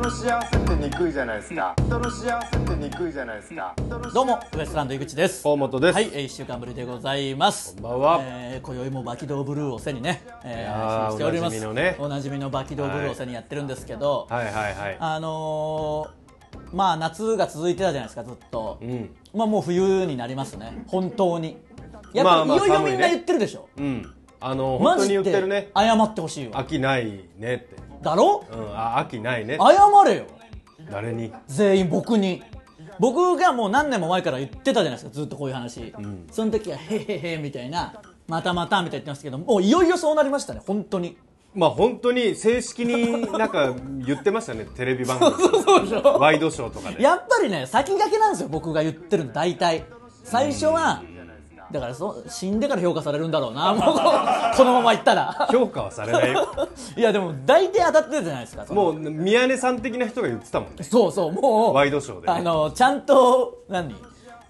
人の幸せってにくいじゃないですか人の幸せってにくいじゃないですかどうもウエストランド井口です河本ですはい一週間ぶりでございますこんばんは、えー、今宵もバキドーブルーを背にね、えー、しておりますおなじみのねおなじみのバキドーブルーを背にやってるんですけど、はい、はいはいはいあのー、まあ夏が続いてたじゃないですかずっと、うん、まあもう冬になりますね本当にやっぱり、まあ、いよいよみんな言ってるでしょ、うんあの本当に言ってるね謝ってほしいわ秋ないねってだろうん、あ、秋ないね。謝れよ誰に全員僕に僕がもう何年も前から言ってたじゃないですかずっとこういう話、んその時は「へへへ」みたいな「またまた」みたいな言ってましたけどもういよいよそうなりましたね本当にまあ本当に正式になんか言ってましたね、テレビ番組。そうワイドショーとかで。やっぱりね先駆けなんですよ僕が言ってるの大体最初は「だからそ死んでから評価されるんだろうなもう このままいったら評価はされないよ いやでも大体当たってるじゃないですかもう宮根さん的な人が言ってたもんねそうそうもうワイドショーで、ね、あのちゃんと何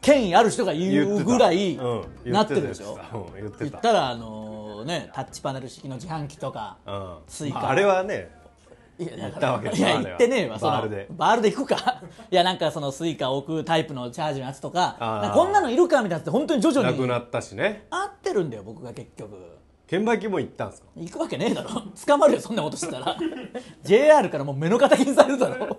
権威ある人が言うぐらいなってるでしょ、うん、言った,、言ったらあのねタッチパネル式の自販機とか、うん、スイまあ、あれはねいや行ったわけでいや行ってねえわそのバールでバールで行くか いやなんかそのスイカ置くタイプのチャージのやつとかんかこんなのいるかみたいなやつって本当に徐々なくになったしね合ってるんだよ僕が結局券売機も行ったんすか行くわけねえだろ 捕まるよそんなことしてたら JR からもう目の敵にされるだろ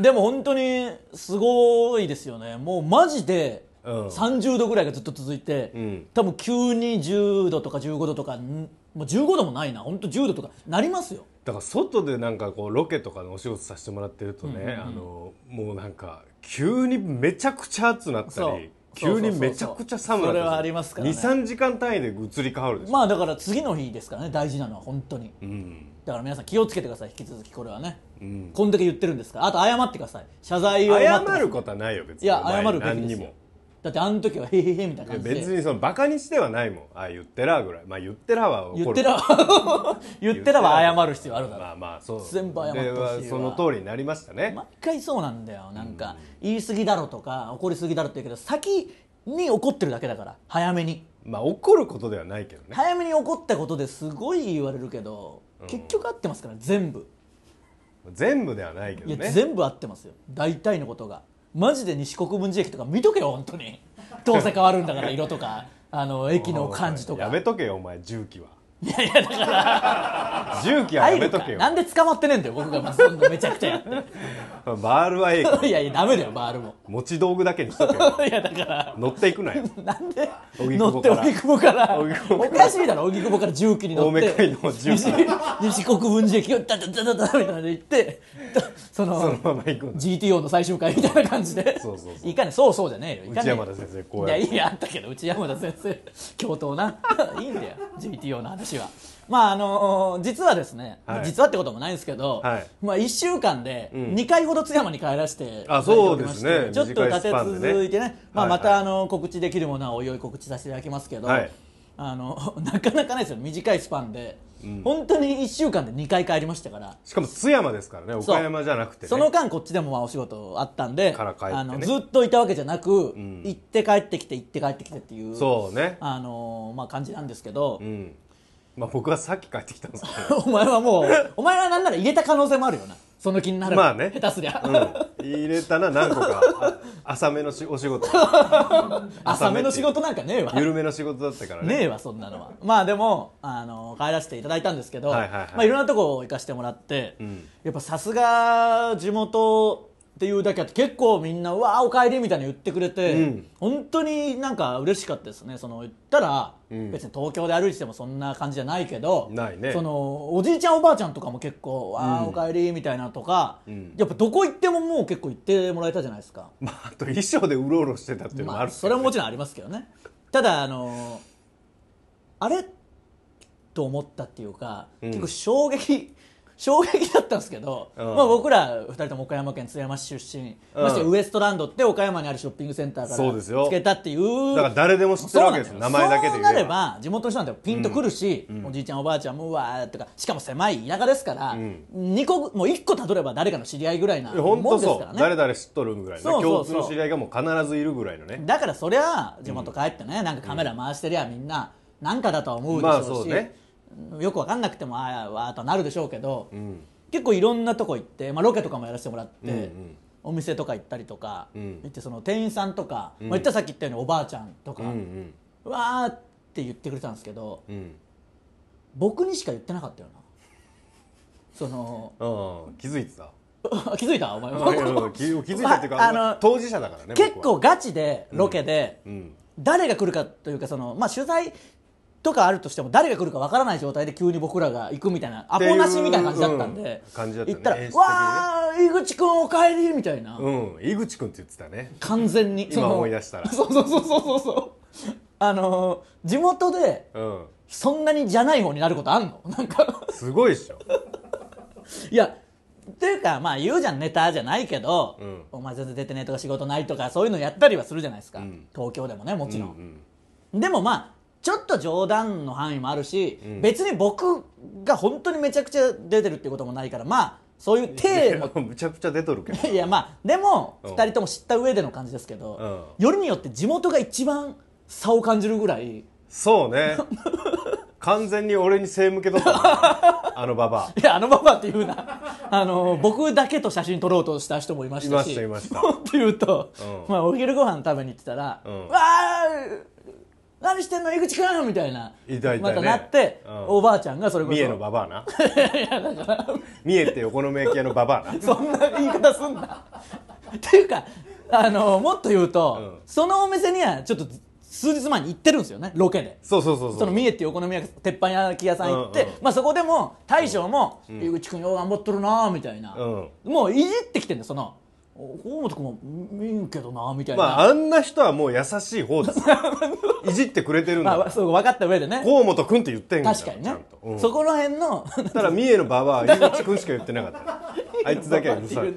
でも本当にすごいですよねもうマジで30度ぐらいがずっと続いて、うん多分急に10度とか15度とかもう15度もないな本当10度とかなりますよだから外でなんかこうロケとかのお仕事させてもらってるとね、うんうんあのもうなんか急にめちゃくちゃ暑なったり急にめちゃくちゃ寒くなったり23時間単位で移り変わるでしょまあだから次の日ですからね大事なのは本当に、うん、だから皆さん気をつけてください引き続きこれはね、うん、こんだけ言ってるんですからあと謝ってください謝罪を謝ることはないよ別にいや謝るべきですよだってあの時は「へへへ」みたいな感じで別にそのバカにしてはないもんああ言ってらぐらいまあ言ってらは怒言ってら 言ってらは謝る必要あるだろまあまあそう全部謝ってほしいわでその通りになりましたね毎回そうなんだよなんか言い過ぎだろとか怒り過ぎだろって言うけど先に怒ってるだけだから早めにまあ怒ることではないけどね早めに怒ったことですごい言われるけど結局合ってますから全部全部ではないけいどやね全部合ってますよ大体のことがマジで西国分寺駅とか見とけよ本当にどうせ変わるんだから色とかあの駅の感じとかやめとけよお前重機はいやいやだから重機はやめとけよなんで捕まってねえんだよ僕がまあそんなめちゃくちゃやってバールはええいやいやダメだよバールも持ち道具だけにしとけよ いやだから乗っていくなよなんで乗って荻窪からおかしいだろ荻窪から重機に乗って青梅の重機西国分寺駅をダダダダダみたいなで行ってそのそのまま行く GTO の最終回みたいな感じでそうそうそういかにそうそうじゃねえよ内山田先生こうやいやいやあったけど内山田先生教頭ないいんだよ GTO の話話は。まああの実はですね、はい、実はってこともないんですけど、はい、まあ、1週間で2回ほど津山に帰らせて、うん、そうですねちょっと立て続いてね、ね、まあ、またあの告知できるものはおいおい告知させていただきますけど、はい、あの なかなかないですよ短いスパンで。うん、本当に1週間で2回帰りましたからしかも津山ですからね岡山じゃなくて、ね、その間こっちでもまあお仕事あったんで、ね、あのずっといたわけじゃなく、うん、行って帰ってきて行って帰ってきてっていうそうね、あのまあ、感じなんですけど、うん、まあ僕はさっき帰ってきたんですけどお前はもうお前はなんなら入れた可能性もあるよなその気になるまあね下手すりゃ、うん、入れたな何個か浅めのしお仕事 浅めの仕事なんかねえわ緩めの仕事だったからねねえわそんなのはまあでもあの帰らせていただいたんですけど、はいはい、はい、まあ、いろんなとこ行かせてもらって、うん、やっぱさすが地元っていうだけあって結構みんな「わーおかえり」みたいに言ってくれて、うん、本当になんか嬉しかったですねその言ったら、うん、別に東京で歩いててもそんな感じじゃないけど、ね、そのおじいちゃんおばあちゃんとかも結構「わー、おかえり」みたいなとか、うん、やっぱどこ行ってももう結構行ってもらえたじゃないですか、まあ、あと衣装でうろうろしてたっていうのもある、ねまあ、それはもちろんありますけどねただあのあれと思ったっていうか、結構衝撃衝撃だったんですけど、うん、まあ、僕ら2人とも岡山県津山市出身、うん、ましてウエストランドって岡山にあるショッピングセンターからつけたっていうだから誰でも知ってるわけですよ名前だけでそうなれば地元の人なんてピンとくるし、うん、おじいちゃんおばあちゃんもうわーとかしかも狭い田舎ですから、うん、個もう1個たどれば誰かの知り合いぐらいなもんですからね誰々知っとるぐらいね共通の知り合いがもう必ずいるぐらいのねだからそりゃ地元帰ってね、なんかカメラ回してりゃみんな、なんかだとは思うでしょうし、まあね、よく分かんなくてもああわーとなるでしょうけど、うん、結構いろんなとこ行って、まあ、ロケとかもやらせてもらって。うんうんお店とか行ったりとか、うん、行ってその店員さんとか、うん、まあ、言ったさっき言ったようにおばあちゃんとか、うん、うん、わーって言ってくれたんですけど、僕にしか言ってなかったよなその気づいてた 気づいたお前は気づいたっていうか、まあ、あの当事者だからね結構ガチでロケで、誰が来るかというかその、まあ、取材とかあるとしても誰が来るかわからない状態で急に僕らが行くみたいなアポなしみたいな感じだったんで、うん、感じだったね、行ったら「わあ井口君お帰り」みたいなうん井口君って言ってたね完全に今思い出したら そうそうそうそうそうそうあのー、地元で、そんなにじゃない方になることあんのなんかすごいっしょ いやっていうかまあ言うじゃんネタじゃないけど、うん、お前全然出てねとか仕事ないとかそういうのやったりはするじゃないですか、うん、東京でもねもちろん、うんうん、でもまあちょっと冗談の範囲もあるし、うん、別に僕が本当にめちゃくちゃ出てるってこともないからまあそういう体もむちゃくちゃ出とるけど いやまあでも2人とも知った上での感じですけど、よりによって地元が一番差を感じるぐらいそうね 完全に俺に背向けとった、あのババいやあのババっていうなあの僕だけと写真撮ろうとした人もいましたしいましたいましたっと言うと、うん、まあ、お昼ご飯食べに行ってたら「うん、わあ何してんの井口くんみたいな。いたいたねまたなって、うんおばあちゃんがそれこそ。三重のババアな 三重ってお好み焼き屋のババアな そんな言い方すんな。っていうか、あの、もっと言うと、うんそのお店にはちょっと数日前に行ってるんですよね、ロケで。そうそうそうその三重っていうお好み焼き鉄板焼き屋さん行って、うんうんまあ、そこでも大将も「井口君よう頑張っとるな」みたいな、うんもういじってきてんだその河本君は見んけどなみたいな、まあ、あんな人はもう優しい方です いじってくれてるんだ、まあ、そう分かった上でね河本君って言ってんから確かにねうんそこら辺のただ三重のババアゆうちしか言ってなかった あいつだけはうるさい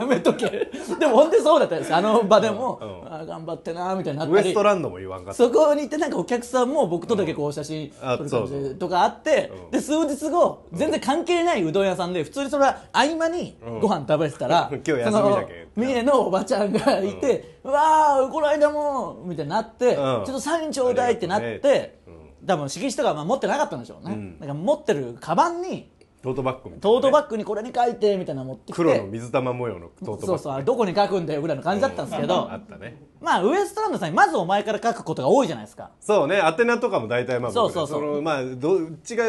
やめとけでも本当にそうだったんですあの場でも、うんうんあ頑張ってなーみたいになっウエストランドも言わんかったそこに行ってなんかお客さんも僕とだけこう写真撮る感じとかあって、うんで数日後全然関係ないうどん屋さんで普通にそれは合間にご飯食べてたら、今日休みだけそ三重のおばちゃんがいて「うわーこの間も」みたいになって、うんちょっとサインちょうだい」ってなって、多分色紙とかまあ持ってなかったんでしょうね、うん、だから持ってるカバンにトートバッグ、ね、トートバッグにこれに書いてみたいなの持ってきて黒の水玉模様のトートバッグ、ね、そうそうどこに書くんだよぐらいの感じだったんですけど、ね、まあウエストランドさんにまずお前から書くことが多いじゃないですかそうね宛名とかも大体まあそうそうそうそのまあどっちが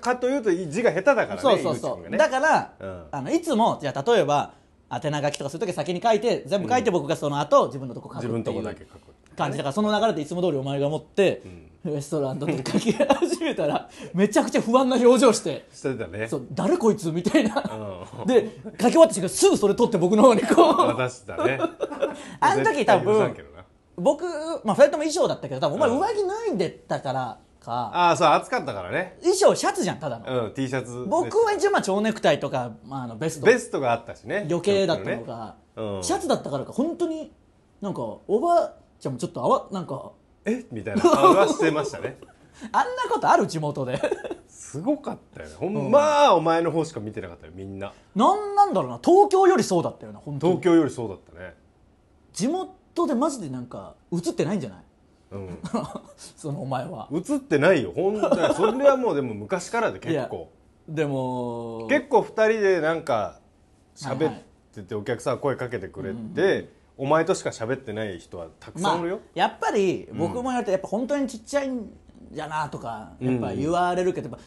かというと字が下手だからねそうそうそうだから、うん、あのいつもじゃあ例えば宛名書きとかする時先に書いて全部書いて僕がその後自分のとこ書くっていう、自分のとこだけ書く感じだからその流れでいつも通りお前が持って、レストランと出かけ始めたらめちゃくちゃ不安な表情してしてねそう誰こいつみたいな、うんで書き終わった瞬間すぐそれ取って僕の方にこう渡したね あの時多分僕、まあ、2人とも衣装だったけど多分お前上着脱いでたからかああそう暑かったからね衣装シャツじゃんただの、うん T シャツ僕は一応まあ蝶ネクタイとか、まあ、あのベストベストがあったしね余計だったのか、シャツだったからか本当になんかおばじゃんもちょっとあわなんかえみたいな顔はしてましたね あんなことある地元ですごかったよねほん、うん、まあお前の方しか見てなかったよみんななんなんだろうな東京よりそうだったよな本当東京よりそうだったね地元でマジでなんか映ってないんじゃないうん、そのお前は映ってないよ本当にそれはもうでも昔からで結構でも結構2人でなんか喋っててお客さん声かけてくれて、はいはいお前としか喋ってない人はたくさんいるよ、まあ、やっぱり僕もやってやっぱ本当にちっちゃいんじゃなとかやっぱ言われるけど、うん、身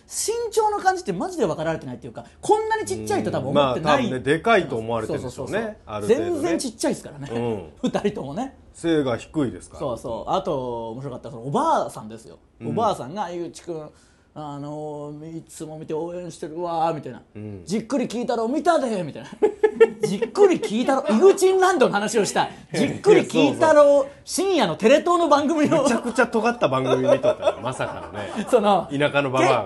長の感じってマジで分かられてないっていうかこんなにちっちゃいと多分思ってない、うんまあ、ね、でかいと思われてるでしょうね全然ちっちゃいですからね、うん、2人ともね背が低いですから、そうそうあと面白かったそのおばあさんですよ、おばあさんが「井口君あのいつも見て応援してるわみたいな、うん、じっくり聞いたろ見たでみたいな じっくり聞いたろイグチンランドの話をしたじっくり聞いたろ深夜のテレ東の番組をめちゃくちゃ尖った番組見とったまさかのね その田舎のババア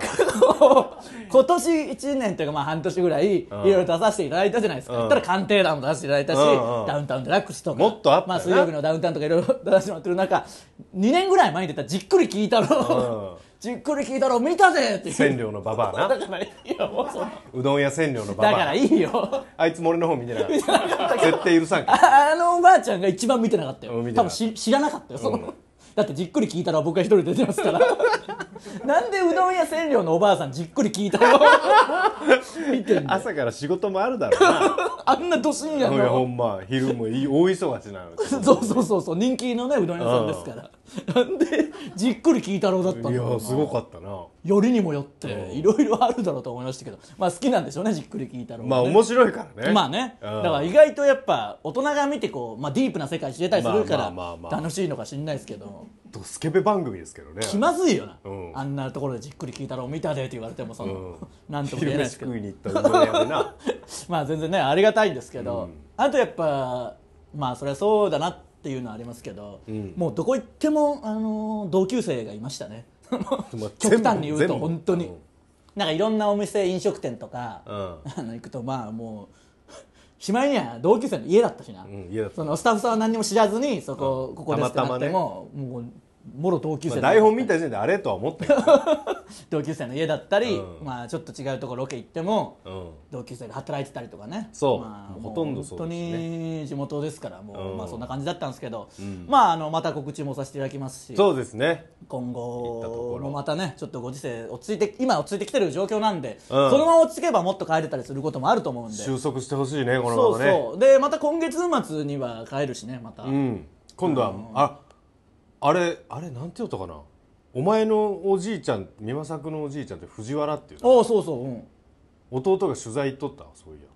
今年1年というかまあ半年ぐらいいろいろ出させていただいたじゃないですか、うん、ったら鑑定団も出させていただいたし、うんうん、ダウンタウンデラックスとかもっとあまあ、水曜日のダウンタウンとかいろいろ出させてもらってる中2年ぐらい前に出たじっくり聞いたろ、うんじっくり聞いたら見たぜって千両のババアなだからいいよもうそのうどん屋千両のババアだからいいよあいつも俺の方見てなかった絶対許さんからあのおばあちゃんが一番見てなかったよ多分し知らなかったよその、うん、だってじっくり聞いたら僕が一人出てますから なんでうどん屋千両のおばあさんじっくり聞いたの見てん朝から仕事もあるだろうなあんなどしんやのいやほんま昼も大忙しなの そうそうそうそう人気のねうどん屋さんですから なんでじっくり聞いたろうだったんだろういやすごかったなよりにもよっていろいろあるだろうと思いましたけどまあ好きなんでしょうねじっくり聞いたろう、ね、まあ面白いからねまあねだから意外とやっぱ大人が見てこう、まあ、ディープな世界知れたりするから楽しいのか知んないですけどドスケベ番組ですけどね気まずいよな、うん、あんなところでじっくり聞いたろう見たでって言われてもその、うん、なんとも言えないで まあ全然ねありがたいんですけど、うん、あとやっぱまあそれはそうだなってっていうのはありますけど、うん、もうどこ行っても、あのー、同級生がいましたね 極端に言うと本当に、うん、なんかいろんなお店飲食店とか、うん、あの行くとまあもう しまいには同級生の家だったしな、うん、そのスタッフさんは何も知らずにそこ、ここですってなっても、ね、もうもろ同級生、台本見た時点であれとは思ったけど 同級生の家だったり、うん、まあ、ちょっと違うところロケ行っても、うん、同級生が働いてたりとかねそう、まあ、ほとんどそうです、ね、本当に地元ですからもう、うん、まあ、そんな感じだったんですけど、まあ、あのまた告知もさせていただきますしそうですね今後もまたねちょっとご時世落ち着いて今落ち着いてきてる状況なんで、そのまま落ち着けばもっと帰れたりすることもあると思うんで収束してほしいねこのままねそうそうでまた今月末には帰るしねまた、今度は、ああれあれなんて言ったかなお前のおじいちゃん美馬作のおじいちゃんって藤原っていうああそうそううん弟が取材行っとったそういや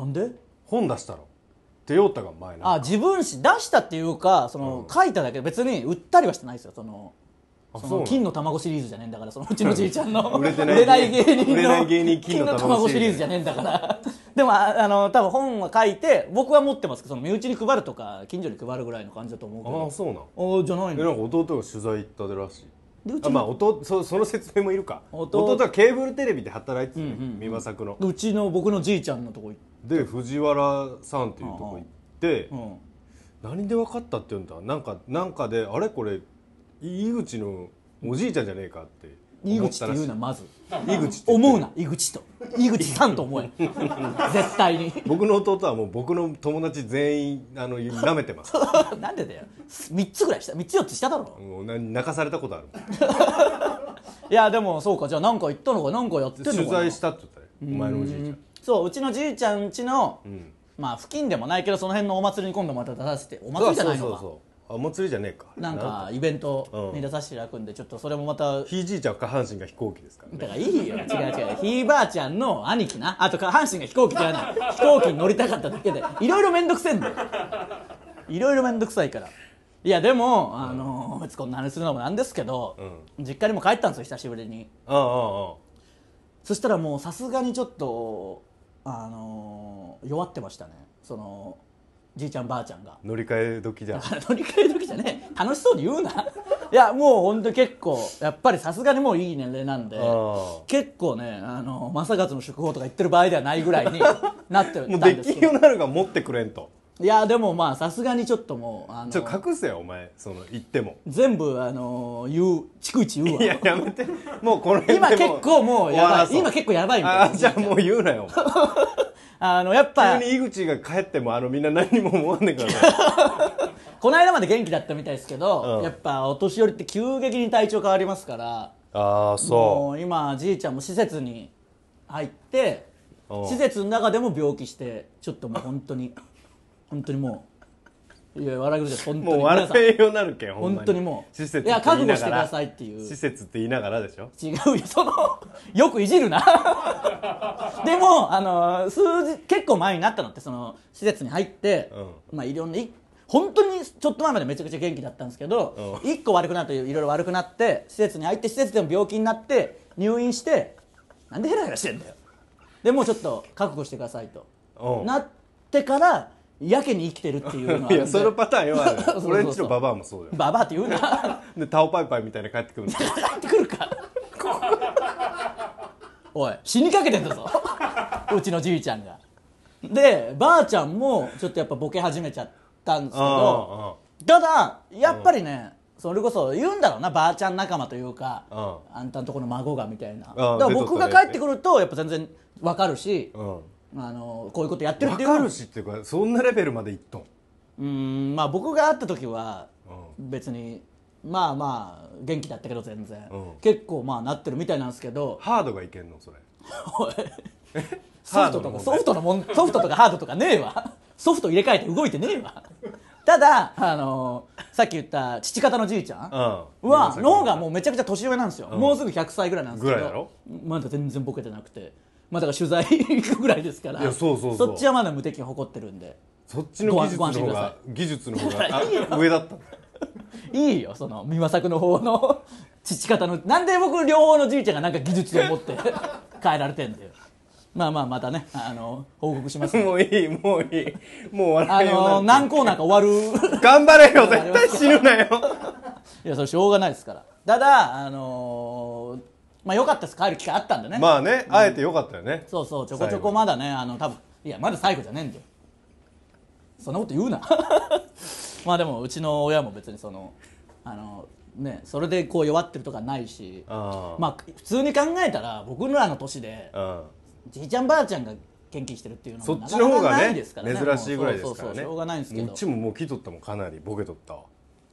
なんで本出したろって言ったが前なあ自分し出したっていうかその、うん書いただけ別に売ったりはしてないですよそのそ の金の卵シリーズじゃねえんだからそのうちのじいちゃんの売れない芸人の金の卵シリーズじゃねえんだからでもあの多分本は書いて僕は持ってますけどその身内に配るとか近所に配るぐらいの感じだと思うけどああそうなんあじゃないのなんか弟が取材行ったでらしいでうちあまあ弟そその説明もいるか弟はケーブルテレビで働いてる、ね、うんうん、馬作のうちの僕のじいちゃんのとこ行ってで藤原さんっていうとこ行って、うん、何で分かったって言うんだなんかなんかであれこれ井口のおじいちゃんじゃねえかって井口って言うなまず井口って思うな井口と井口さんと思え 絶対に僕の弟はもう僕の友達全員あの舐めてます なんでだよ3つぐらいした3つ4つしただろもうな泣かされたことある いやでもそうかじゃあ何か言ったのか何かやってんのか取材したって言ったよお前のおじいちゃんそううちのじいちゃんうちの、うん、まあ付近でもないけどその辺のお祭りに今度また出させてお祭りじゃないのかそうそうそうそうお祭りじゃねえかなんかイベントに出させていただくんで、ちょっとそれもまたひいじいちゃん下半身が飛行機ですからねだからいいよ違う違うひいばあちゃんの兄貴なあと下半身が飛行機じゃない飛行機に乗りたかっただけでいろいろ面倒くせいんだよいろいろ面倒くさいからいやでも、あのこんな話するのもなんですけど、うん、実家にも帰ったんですよ久しぶりにああああそしたらもうさすがにちょっとあの弱ってましたねそのじいちゃんばあちゃんが乗り換え時じゃん乗り換え時じゃね楽しそうに言うないやもう本当結構やっぱりさすがにもういい年齢なんで結構ねあの正勝の祝砲とか言ってる場合ではないぐらいになってる もうでるようになるが持ってくれんといやでもまあさすがにちょっともうあのちょっと隠せよお前その言っても全部あの言う逐一言うわいややめてもうこの辺今結構もうやばい今結構やばいみたいなじゃあもう言うなよ あのやっぱ急に井口が帰ってもあのみんな何も思わねえから この間まで元気だったみたいですけど、うん、やっぱお年寄りって急激に体調変わりますからああそう今じいちゃんも施設に入って施設の中でも病気してちょっともう本当に本当にもういや笑い事本当にもう笑えようなるけんほん本当にもう施設いや覚悟してくださいっていう施設って言いながらでしょ違うよそのよくいじるな でもあの数字結構前になったのってその施設に入って、まあいろんない本当にちょっと前までめちゃくちゃ元気だったんですけど、一個悪くなるといろいろ悪くなって施設に入って施設でも病気になって入院してなんでヘラヘラしてんだよでもうちょっと覚悟してくださいとなってからやけに生きてるっていうのは いやそのパターンよ 俺んちのババアもそうだよババアって言うな でタオパイパイみたいに帰ってくるんだ帰ってくるかおい死にかけてんだぞうちのじいちゃんがでばあちゃんもちょっとやっぱボケ始めちゃったんですけどただやっぱりね、それこそ言うんだろうなばあちゃん仲間というか、あんたんとこの孫がみたいなだから僕が帰ってくるとやっぱ全然わかるし、うん、あのこういうことやってるっていうのるしっていうかそんなレベルまでいっとんうんまあ僕が会った時は別に、まあまあ元気だったけど全然、うん結構まあなってるみたいなんですけどハードがいけんのそれおい ソフトとかソフトのもんソフトとかハードとかねえわ ソフト入れ替えて動いてねえわただあのさっき言った父方のじいちゃんうんはの方がもうめちゃくちゃ年上なんですよ、もうすぐ100歳ぐらいなんですけどらまだ全然ボケてなくてまあ、だから取材行くぐらいですからいやそうそうそっちはまだ無敵に誇ってるんでそっちの技術の方が技術の方が 上だったいいよその美馬作の方の 父方のなんで僕両方のじいちゃんがなんか技術を持って変え られてんだよまあまあまたねあの報告します、もういいもういいもう笑いあの何コーナーか終わる頑張れよ絶対死ぬなよいやそれしょうがないですからただあのーまあよかったです帰る機会あったんでねまあね、あえてよかったよねそうそうちょこちょこまだねあの多分いやまだ最後じゃねえんだよそんなこと言うな まあでもうちの親も別にそのあのねそれでこう弱ってるとかないしあまあ普通に考えたら僕らの年でじいちゃんばあちゃんが献金してるっていうのそもっなちかの方なかがないねですからね珍しいぐらいですからねうそうそうしょうがないんですけどうちももう来とったもんかなりボケとったわ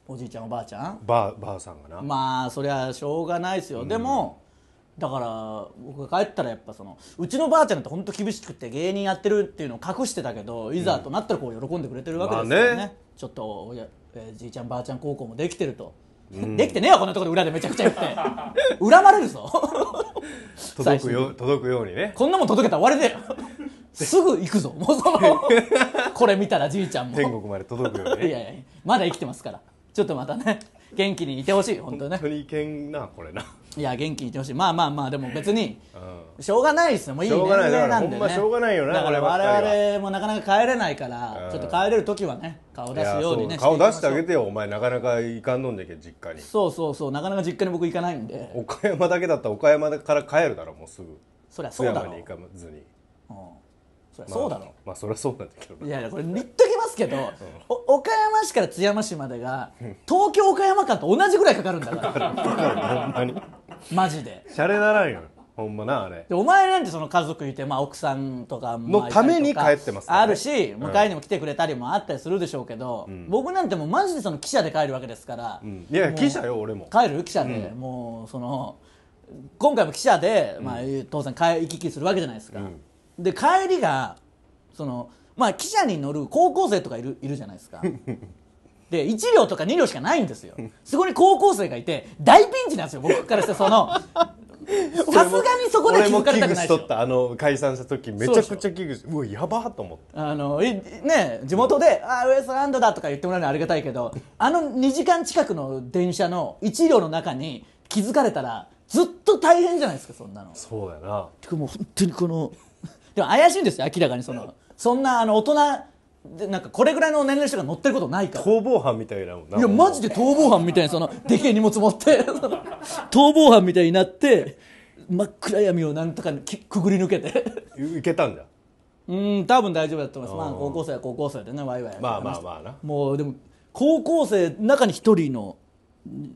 おじいちゃんおばあちゃんばあばあさんがなまあそりゃしょうがないですよ、でもだから僕が帰ったらやっぱそのうちのばあちゃんって本当厳しくて芸人やってるっていうのを隠してたけどいざとなったらこう喜んでくれてるわけですよねまあね、ちょっとえー、じいちゃんばあちゃん高校もできてると、うん、できてねえよこんなところで裏でめちゃくちゃ言って 恨まれるぞ届くよ届くようにねこんなもん届けたら終わりだよすぐ行くぞもうそのこれ見たらじいちゃんも天国まで届くようにねいやいやまだ生きてますからちょっとまたね元気にいてほしい本当ね本当にいけんなこれないや元気にいてほしいまあまあまあでも別にしょうがないですよもういい年齢なんでねしょうがないよねだから我々もなかなか帰れないからちょっと帰れる時はね顔出すようにね顔出してあげてよお前なかなか行かんのんだけど実家にそうそうそうなかなか実家に僕行かないんで岡山だけだったら岡山から帰るだろもうすぐそりゃそうだろに行かずに、うんそ,、そうだろまあそりゃそうなんだけどいやいやこれ言っときますけど、岡山市から津山市までが東京岡山間と同じぐらいかかるんだからほんまにマジでシャレならんよほんまなあれでお前なんてその家族いて、まあ、奥さんとかものために帰ってますからねあるし迎えにも来てくれたりもあったりするでしょうけど、うん僕なんてもうマジでその記者で帰るわけですから、うんいや記者よ俺も帰る記者で、もうその今回も記者で、まあ、当然帰行き来するわけじゃないですか、うんで帰りがそのまあ汽車に乗る高校生とかいるいるじゃないですかで1両とか2両しかないんですよそこに高校生がいて大ピンチなんですよ僕からしてその さすがにそこで気づかれたくないであの解散した時めちゃくちゃ危惧しうわやばと思ってあのね地元で「あウエストランドだ」とか言ってもらうのはありがたいけどあの2時間近くの電車の1両の中に気づかれたらずっと大変じゃないですかそんなのそうだなてかもう本当にこのでも怪しいんですよ明らかにそのそんなあの大人でなんかこれぐらいの年齢の人が乗ってることないから逃亡犯みたいなもんないやマジで逃亡犯みたいにそのでけえ荷物持って 逃亡犯みたいになって真っ暗闇をなんとかきくぐり抜けていけたんだうん多分大丈夫だと思いますまあ高校生は高校生でねワイワイまあまあまあなもうでも高校生中に一人の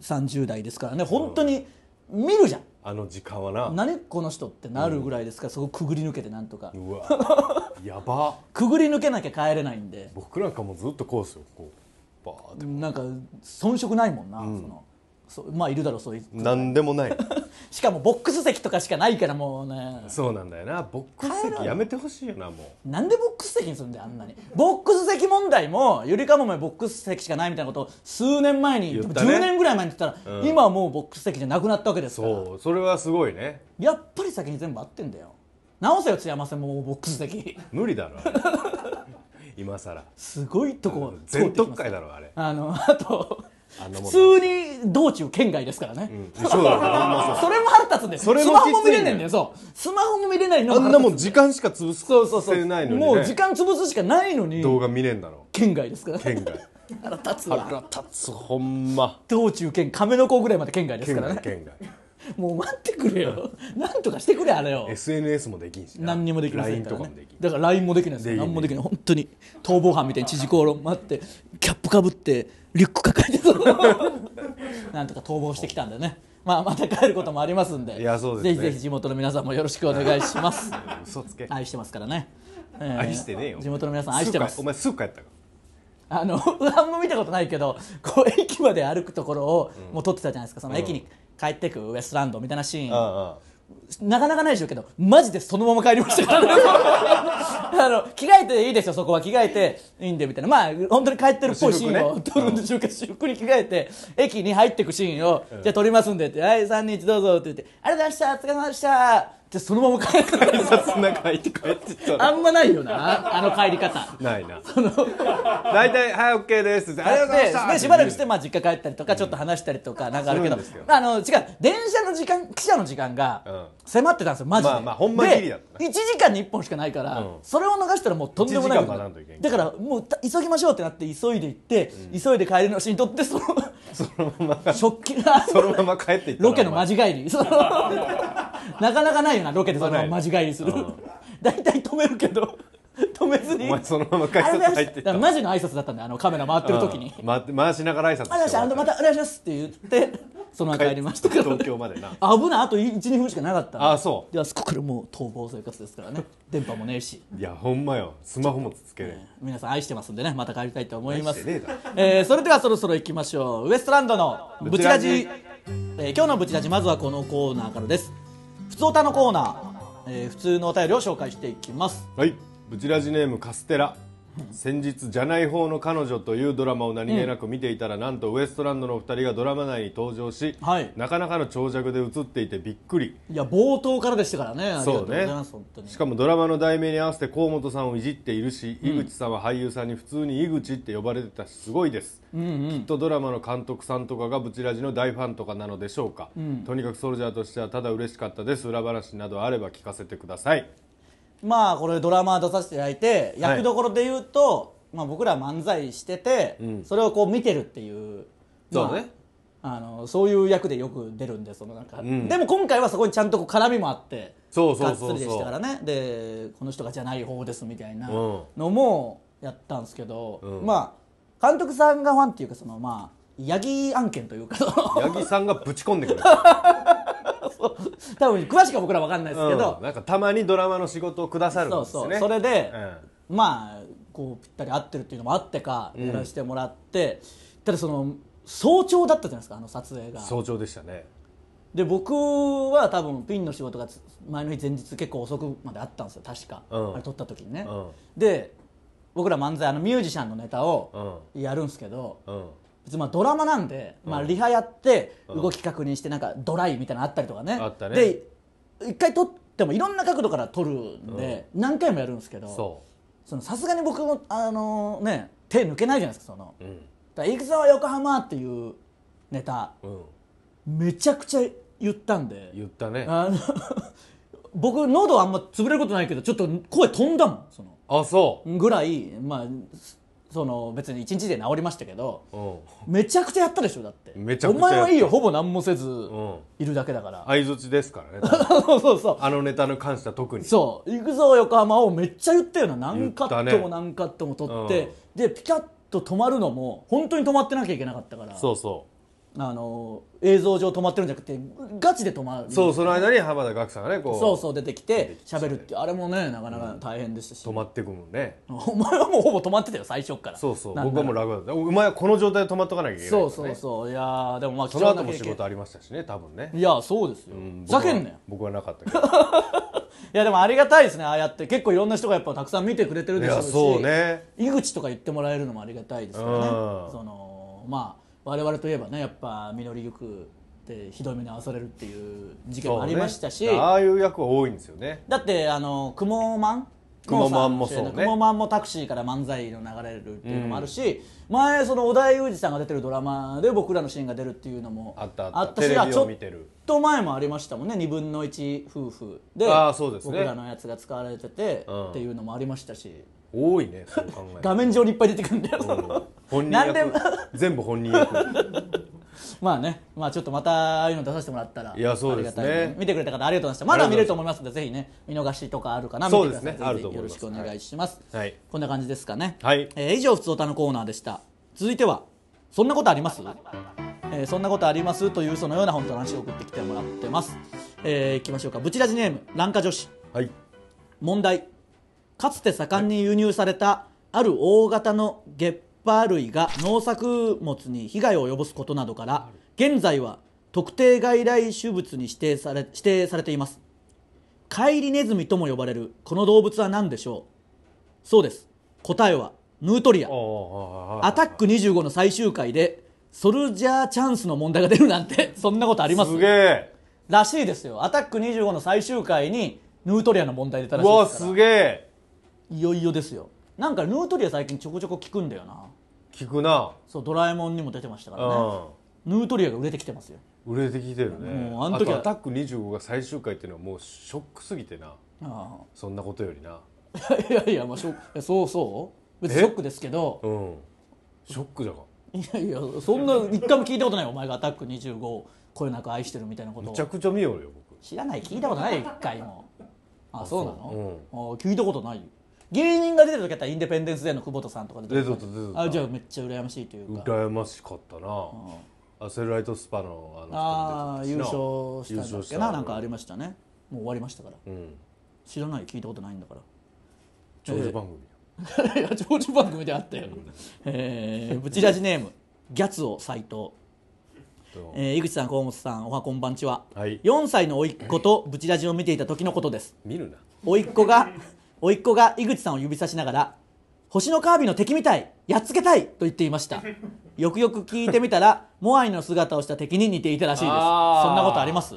30代ですからね本当に見るじゃんあの時間はな何この人ってなるぐらいですから、そこくぐり抜けてなんとかうわ やばくぐり抜けなきゃ帰れないんで僕なんかもずっとこうですよこうバーってなんか遜色ないもんな、うんそのそうまあいるだろうそういうなんでもない しかもボックス席とかしかないからもうねそうなんだよなボックス席やめてほしいよなもうなんでボックス席にするんだよあんなにボックス席問題もゆりかもめボックス席しかないみたいなことを数年前に、ね、10年ぐらい前に言ったら、うん、今はもうボックス席じゃなくなったわけですからそうそれはすごいねやっぱり先に全部合ってんだよ直せよ津山さんもボックス席無理だろ 今さらすごいとこ全特会だろあれあのあと普通に道中圏外ですからね、うん、そうだ、ね、それも腹立つんですスマホも見れないんだよそうスマホも見れないのあんなもん時間しか潰すそうそうそうないのに、ね、もう時間潰すしかないのに動画見れんだろ圏外ですから、ね、外腹立つわ腹立つほんま道中圏亀の子ぐらいまで圏外ですからね外もう待ってくれよ何とかしてくれあれよ SNS もできんし何にもできませんから、ね、だから LINE もできないです何もできない本当に逃亡犯みたいに縮ころ待ってキャップかぶってリュック抱えてそうなんとか逃亡してきたんだよねまあ、また帰ることもありますんでいやそうです、ね、ぜひぜひ地元の皆さんもよろしくお願いします嘘つけ愛してますからね、えー、愛してねえよ地元の皆さん愛してますお前すぐ帰ったかあの何も見たことないけど こう駅まで歩くところを、もう撮ってたじゃないですかその駅に帰ってくウエストランドみたいなシーン、うんうんなかなかないでしょうけどマジでそのまま帰りましたから あの着替えていいですよそこは着替えていいんでみたいなまあ本当に帰ってるっぽいシーンを撮るんでしょうけど私服に着替えて駅に入っていくシーンを、じゃあ撮りますんでって「はい3日どうぞ」って言って「ありがとうございましたお疲れ様でした」ってそのまま帰って改札の中入って帰ってたあんまないよなあの帰り方ないなその大体「はい OK です」って「ありがとしでしばらくして、まあ、実家帰ったりとかちょっと話したりとかなんかあるけど、あの違う電車の時間汽車の時間が迫ってたんですよマジで、まあまあほんまギリだった1時間に1本しかないから、それを逃したらもうとんでもないだからもう急ぎましょうってなって急いで行って、急いで帰りのーにとってそのそのまま食器がそのまま帰っていったロケの間違いに なかなかないよなロケでその間違いする大体、うん、止めるけど 止めずにお前そのまま改札入ってマジの挨拶だったんだあのカメラ回ってる時に、うん、回回しながら挨拶してあまたお願いしますって言って その帰りましたから、ね、東京までな危ないあと12分しかなかったあそうではそこからもう逃亡生活ですからね電波もねえしいやほんまよスマホもつつけねえ皆さん愛してますんでねまた帰りたいと思いますえそれではそろそろ行きましょうウエストランドのブチラジえー、今日のブチラジまずはこのコーナーからです普通おたのコーナー、えー、普通のお便りを紹介していきますはいブチラジネームカステラ先日「じゃない方の彼女」というドラマを何気なく見ていたら、なんとウエストランドのお二人がドラマ内に登場し、なかなかの長尺で映っていてびっくりいや冒頭からでしたからねそうねしかもドラマの題名に合わせて河本さんをいじっているし、井口さんは俳優さんに普通に井口って呼ばれてたしすごいです、きっとドラマの監督さんとかがブチラジの大ファンとかなのでしょうか、とにかくソルジャーとしてはただ嬉しかったです裏話などあれば聞かせてくださいまあこれドラマ出させていただいて役どころで言うと、まあ、僕ら漫才してて、うんそれをこう見てるっていうそうあのそういう役でよく出るんでそのなんか、んでも今回はそこにちゃんとこう絡みもあってそうそうそうそうがっつりでしたからねでこの人がじゃない方ですみたいなのもやったんですけど、うんまあ監督さんがファンっていうかそのまあ八木案件というか八木さんがぶち込んでくる 多分詳しくは僕ら分かんないですけど、うん、なんかたまにドラマの仕事をくださるんですねそうそうそれで、うん、まあこうぴったり合ってるっていうのもあってかやらせてもらって、うん、ただその早朝だったじゃないですかあの撮影が早朝でしたねで僕は多分ピンの仕事が前の日前日結構遅くまであったんですよ確か、うん、あれ撮った時にね、で僕ら漫才あのミュージシャンのネタをやるんですけど、別にまあドラマなんで、まあ、リハやって動き確認してなんかドライみたいなのあったりとかね。ねで一回撮ってもいろんな角度から撮るんで、何回もやるんですけどさすがに僕も、あのー、ね、手抜けないじゃないですかその、うん、だ行くぞ横浜っていうネタ、うん、めちゃくちゃ言ったんで言ったねあの 僕喉あんま潰れることないけどちょっと声飛んだもんそのあそうぐらいまあその別に1日で治りましたけどめちゃくちゃやったでしょだってめちゃくちゃお前はいいよほぼ何もせずいるだけだから相槌ですからねそうそうそうあのネタに関しては特にそう「行くぞ横浜」をめっちゃ言ったよな何カットも何カットも取って、ねでピカッと止まるのも本当に止まってなきゃいけなかったからそうそうあの映像上止まってるんじゃなくてガチで止まるそうその間に浜田岳さんがねこうそうそう出てきて喋るってあれもねなかなか大変でしたし、止まってくもんねお前はもうほぼ止まってたよ最初からそうそう僕はもう楽だったお前はこの状態で止まっとかなきゃいけない、ね、そうそうそういやでもまあその後も仕事ありましたしね多分ねいやそうですよ、うん、ふざけんなよ僕はなかったけど いやでもありがたいですねああやって結構いろんな人がやっぱたくさん見てくれてるでしょうしそうね井口とか言ってもらえるのもありがたいですよねそのまあ我々といえばねやっぱ実りゆくってひどい目に遭わされるっていう事件もありましたし、ね、ああいう役は多いんですよねだってあの「くもまん」くもまんもそうねもタクシーから漫才の流れるっていうのもあるし、うん、前その織田裕二さんが出てるドラマで僕らのシーンが出るっていうのもあったあったしちょっと前もありましたもんね2分の1夫婦で、ね、僕らのやつが使われててっていうのもありましたし多いねそう考え 画面上にいっぱい出てくるんだよ、そん、本人で役全部本人役 まあねまあちょっとまたああいうの出させてもらったらいやそうですねありがたい見てくれた方ありがとうございましたまだ見れると思いますのでぜひね見逃しとかあるかなそうですねあると思よいろますしくお願いします、はいこんな感じですかね、はいえー以上「ふつおた」のコーナーでした続いては「そんなことありますえーそんなことありますというそのような本当の話を送ってきてもらってます、えーいきましょうかブチラジネーム「ランカ女子はい」問題かつて盛んに輸入されたある大型のゲッパー類が農作物に被害を及ぼすことなどから現在は特定外来種物に指定され指定されていますカイリネズミとも呼ばれるこの動物は何でしょうそうです答えはヌートリアアタック25の最終回でソルジャーチャンスの問題が出るなんて そんなことありますすげえらしいですよアタック25の最終回にヌートリアの問題出たらしいですからわすげえいよいよですよなんかヌートリア最近ちょこちょこ聞くんだよな聞くなそう「ドラえもん」にも出てましたからね、ヌートリアが売れてきてますよ売れてきてるねもうあの時はアタック25が最終回っていうのはもうショックすぎてなあそんなことよりな いやいやまあショそうそう別にショックですけど、うん、ショックじゃがいやいやそんな一回も聞いたことないお前が「アタック25」をこよなく愛してるみたいなことめちゃくちゃ見ようよ僕知らない聞いたことないよ一回もあそうなの、うん、あ聞いたことないよ芸人が出てる時やったらインデペンデンス・デーの久保田さんとか出てるあじゃあめっちゃ羨ましいというか羨ましかったな、アセルライトスパのあの優勝したんだっけななんかありましたねもう終わりましたから、知らない聞いたことないんだから長寿番組 長寿番組であったよ、えブチラジネームギャツオ斎藤えー、井口さん、河本さん、おはこんばんちは、はい、4歳の甥っ子とブチラジを見ていた時のことです見るな甥っ子が甥っ子が井口さんを指さしながら「星のカービィの敵みたいやっつけたい!」と言っていました よくよく聞いてみたらモアイの姿をした敵に似ていたらしいですそんなことあります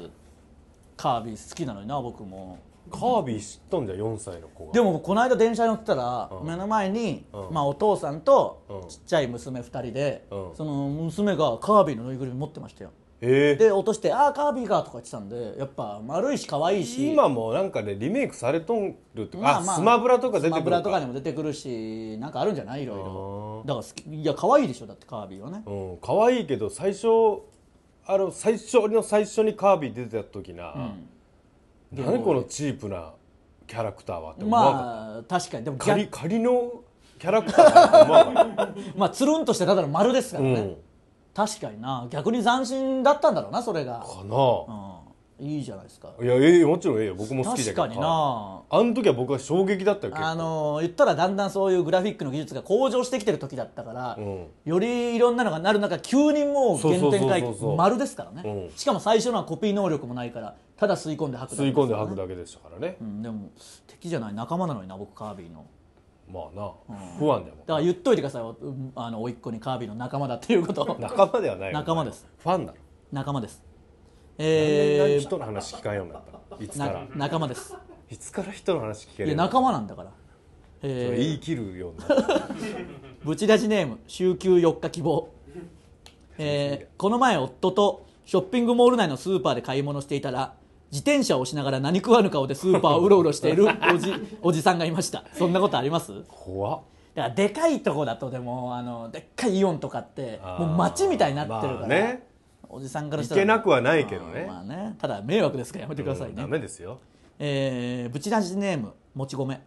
カービィ好きなのにな僕もカービィ知ったんだよ4歳の子はでもこの間電車に乗ってたら、うん目の前に、うんまあ、お父さんとちっちゃい娘2人で、うんその娘がカービィのぬいぐるみ持ってましたよで落として「ああカービィか」とか言ってたんでやっぱ丸いし可愛いし今もなんかねリメイクされとんるとか、まあまあ、スマブラとか出てくるスマブラとかにも出てくるしなんかあるんじゃないいろいろだから好きいや可愛いでしょだってカービィはね、うん、可愛いけど最初あの最初の最初にカービィ出てた時な、うん、何このチープなキャラクターはって思わまあ確かにでも仮仮のキャラクターは まあつるんとしてただの丸ですからね、うん確かにな逆に斬新だったんだろうなそれがかな、うん、いいじゃないですかいやええもちろんええよ僕も好きだけど確かになあの時は僕は衝撃だったけあの言ったらだんだんそういうグラフィックの技術が向上してきてる時だったから、うん、よりいろんなのがなる中急にもう原点回帰丸ですからね、うん、しかも最初のはコピー能力もないからただ吸い込んで吐くだけ、ね、吸い込んで吐くだけでしたからね、うん、でも敵じゃない仲間なのにな僕カービィのまあな、不安だもだから言っといてくださいあの甥っ子にカービィの仲間だっていうこと 仲間ではない仲間ですファンだろ仲間ですええ人の話聞かんようになったいつから仲間ですいつから人の話聞けるいや仲間なんだからそれえー言い切るようになったぶち出しネーム週休4日希望、えー この前夫とショッピングモール内のスーパーで買い物していたら自転車をしながら何食わぬ顔でスーパーをうろうろしている おじおじさんがいましたそんなことあります怖っだからでかいとこだとでもあのでっかいイオンとかってもう街みたいになってるから、まあ、ね、おじさんからしたらいけなくはないけどね,、まあね、ただ迷惑ですからやめてくださいね、うん、ダメですよえー、ぶち出しネームもち米、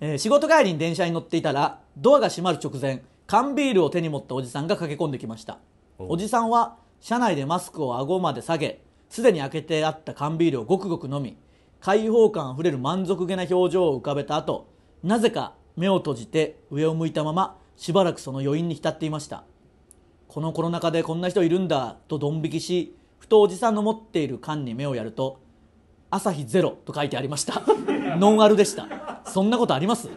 えー、仕事帰りに電車に乗っていたらドアが閉まる直前缶ビールを手に持ったおじさんが駆け込んできましたおじさんは車内でマスクを顎まで下げすでに開けてあった缶ビールをごくごく飲み開放感あふれる満足げな表情を浮かべた後なぜか目を閉じて上を向いたまましばらくその余韻に浸っていましたこのコロナ禍でこんな人いるんだとドン引きしふとおじさんの持っている缶に目をやると「朝日ゼロ」と書いてありました ノンアルでしたそんなことあります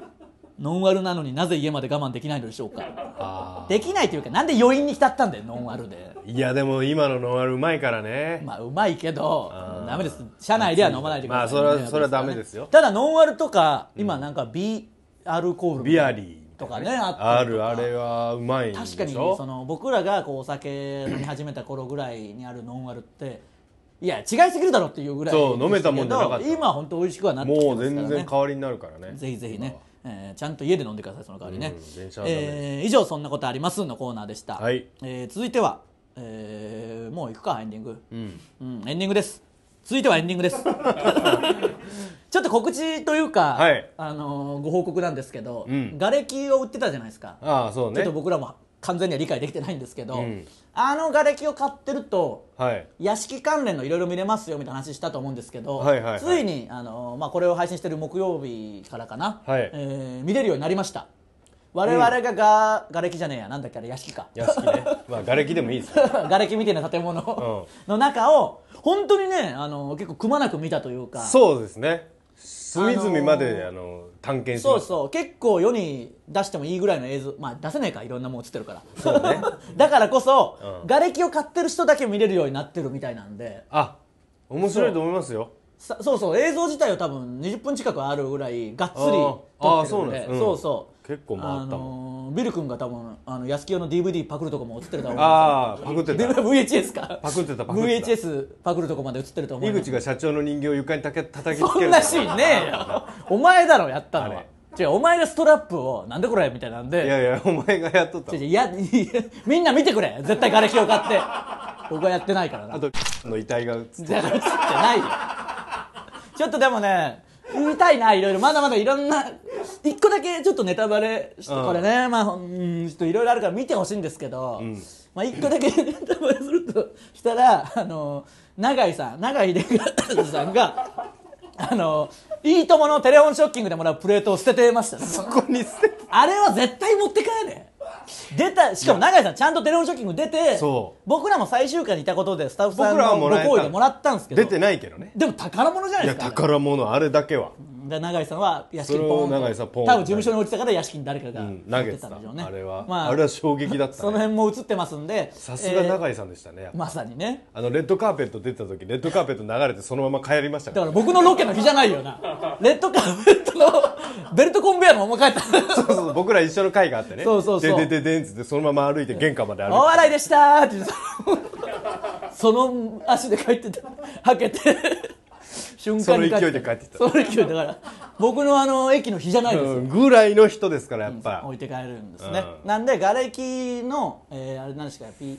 ノンアルなのになぜ家まで我慢できないのでしょうかできないというかなんで余韻に浸ったんだよノンアルでいやでも今のノンアルうまいからねまあうまいけどダメです社内では飲まないでください、ね、まあそれはそれはダメですよただノンアルとか今なんかビアルコールビアリーとかねあるあれはうまい確かにその僕らがこうお酒飲み始めた頃ぐらいにあるノンアルっていや違いすぎるだろっていうぐらいそう飲めたもんじゃなかった今本当美味しくはなってきてますからねもう全然代わりになるからねぜひぜひね、えー、ちゃんと家で飲んでくださいその代わりねうんえー、以上「そんなことあります」のコーナーでした、はい、えー、続いては、えー、もういくかエンディング、うん、うん、エンディングです続いてはエンディングです ちょっと告知というか、はい、あのー、ご報告なんですけど、うん、瓦礫を売ってたじゃないですかあそう、ね、ちょっと僕らも完全には理解できてないんですけど、うん、あの瓦礫を買ってると、はい、屋敷関連のいろいろ見れますよみたいな話したと思うんですけど、はいはいはい、ついにあの、まあ、これを配信してる木曜日からかな、はい、えー、見れるようになりました我々がが、瓦礫じゃねえやなんだっけあれ屋敷か屋敷ね まあ瓦礫でもいいです瓦礫みたいな建物の中を本当にねあの結構くまなく見たというかそうですね隅々まであの探検しそうそう結構世に出してもいいぐらいの映像まあ出せないかいろんなもん映ってるからそうね だからこそ、うん、瓦礫を買ってる人だけ見れるようになってるみたいなんであ面白いと思いますよそうそう映像自体は多分20分近くあるぐらいがっつり撮ってるんでああそうなんです、うん、そうそう結構回ったもんビル君が多分あの安清の DVD パクるとこも映ってると思うああパクってた VHS かパクってたパクってた VHS パクるとこまで映ってると思う井口が社長の人形を床にたけ叩きつけるそんなシーンねえよ お前だろやったのは違うお前がストラップをなんでこれみたいなんでいやいやお前がやっとった違ういや みんな見てくれ絶対瓦礫を買って僕はやってないからなあとの遺体が映ってないよちょっとでもね言いたいな、いろいろ。まだまだいろんな、一個だけちょっとネタバレして、これね、まあ、うん、ちょっといろいろあるから見てほしいんですけど、うん、まあ、一個だけネタバレするとしたら、あの、永井さん、永井秀和さんが、あの、いいとものテレフォンショッキングでもらうプレートを捨ててましたね。そこに捨てあれは絶対持って帰れ。出たしかも永井さんちゃんとテレフォンショッキング出て僕らも最終回にいたことでスタッフさんのご厚意でもらったんですけど出てないけどねでも宝物じゃないですか、いや宝物あれだけは、うんで永井さんは屋敷にポンと多分事務所に落ちたから屋敷に誰かが投げてたんでしょうねあれは、まあ、あれは衝撃だった、ね、その辺も映ってますんでさすが永井さんでしたね、えー、まさにねあのレッドカーペット出てた時レッドカーペット流れてそのまま帰りましたから、ね、だから僕のロケの日じゃないよなレッドカーペットのベルトコンベヤーのまま帰ったそうそう僕ら一緒の会があってねそうそうそうででででんつってそのまま歩いて玄関まで歩いて「お笑いでした!」ってその足で帰ってたはけて瞬間にその勢いで帰ってきたその勢いだから僕のあの駅の日じゃないですよ、うん、ぐらいの人ですからやっぱ、うん、置いて帰るんですね、なんで瓦礫の、えー、あれ何ですか P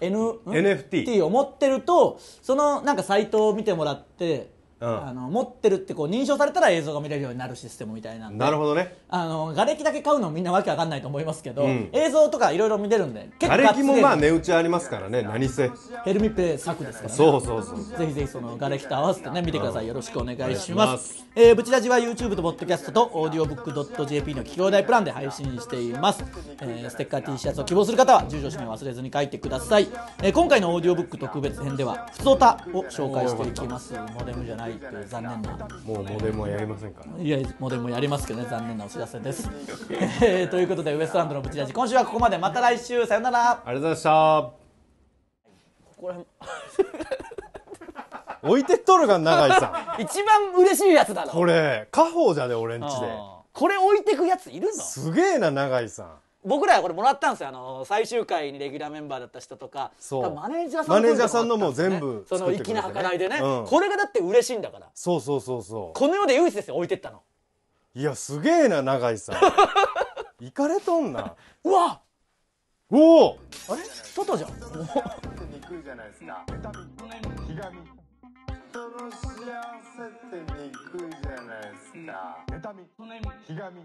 N NFT を持ってるとそのなんかサイトを見てもらってあの持ってるってこう認証されたら映像が見れるようになるシステムみたいなんでなるほどねあの瓦礫だけ買うのみんなわけわかんないと思いますけど、うん映像とかいろいろ見れるんで結構瓦礫もまあ値打ちありますからね何せヘルミペ作ですからねそうそうそうぜひぜひその瓦礫と合わせてね見てくださいよろしくお願いしまいますすえーブチラジは YouTube と Podcast と audiobook.jp の企業大プランで配信しています、えーステッカー T シャツを希望する方は住所氏名忘れずに書いてください、えー今回のオーディオブック特別編では「ふつおた」を紹介していきますモデルじゃないないという残念なもうモデルもやりませんからいやモデルもやりますけどね残念なお知らせですということでウエストランドのブチラジ今週はここまでまた来週さよならありがとうございましたここら辺置いてっとるが永井さん一番嬉しいやつだろこれ家宝じゃね俺んちでこれ置いてくやついるのすげえな永井さん僕らはこれもらったんですよあの最終回にレギュラーメンバーだった人とかマネージャーさん、ーーさんのも全部その粋な計らいでね、うん、これがだって嬉しいんだからそうそうそうそうこの世で唯一ですよ置いてったのいやすげえな永井さん行 かれとんなうわおおあれ外じゃんいじゃないですかひがみ人の幸せって憎いじゃないですか妬みひがみ